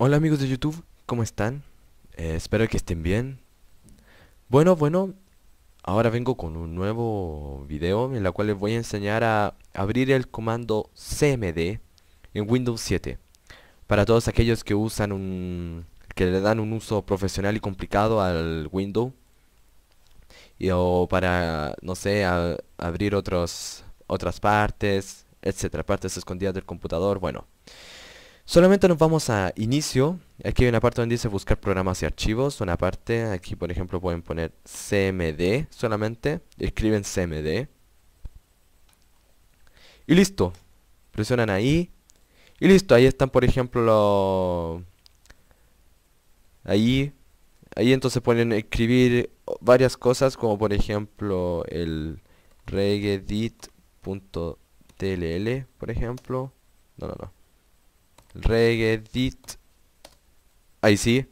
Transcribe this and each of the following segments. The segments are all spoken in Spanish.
Hola amigos de YouTube, ¿cómo están? Eh, espero que estén bien. Bueno, bueno, ahora vengo con un nuevo video en el cual les voy a enseñar a abrir el comando cmd en Windows 7. Para todos aquellos que usan un... que le dan un uso profesional y complicado al Windows. Y, o para, no sé, abrir otros, otras partes, etcétera, partes escondidas del computador, bueno. Solamente nos vamos a inicio, aquí hay una parte donde dice buscar programas y archivos, una parte, aquí por ejemplo pueden poner cmd solamente, escriben cmd y listo, presionan ahí y listo, ahí están por ejemplo los... Ahí, ahí entonces pueden escribir varias cosas como por ejemplo el regedit.tll por ejemplo, no, no, no regedit. Ahí sí.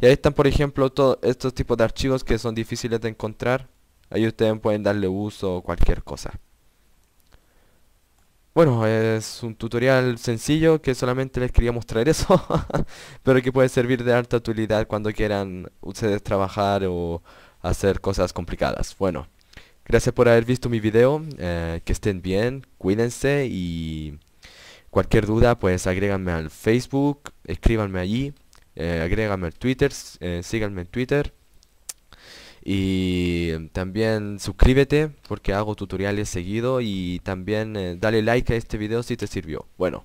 Y ahí están, por ejemplo, todos estos tipos de archivos que son difíciles de encontrar. Ahí ustedes pueden darle uso o cualquier cosa. Bueno, es un tutorial sencillo que solamente les quería mostrar eso, pero que puede servir de alta utilidad cuando quieran ustedes trabajar o hacer cosas complicadas. Bueno, gracias por haber visto mi video, eh, que estén bien, cuídense y Cualquier duda, pues agrégame al Facebook, escríbanme allí, eh, agrégame al Twitter, eh, síganme en Twitter. Y también suscríbete porque hago tutoriales seguido y también eh, dale like a este video si te sirvió. Bueno,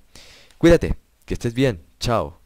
cuídate, que estés bien, chao.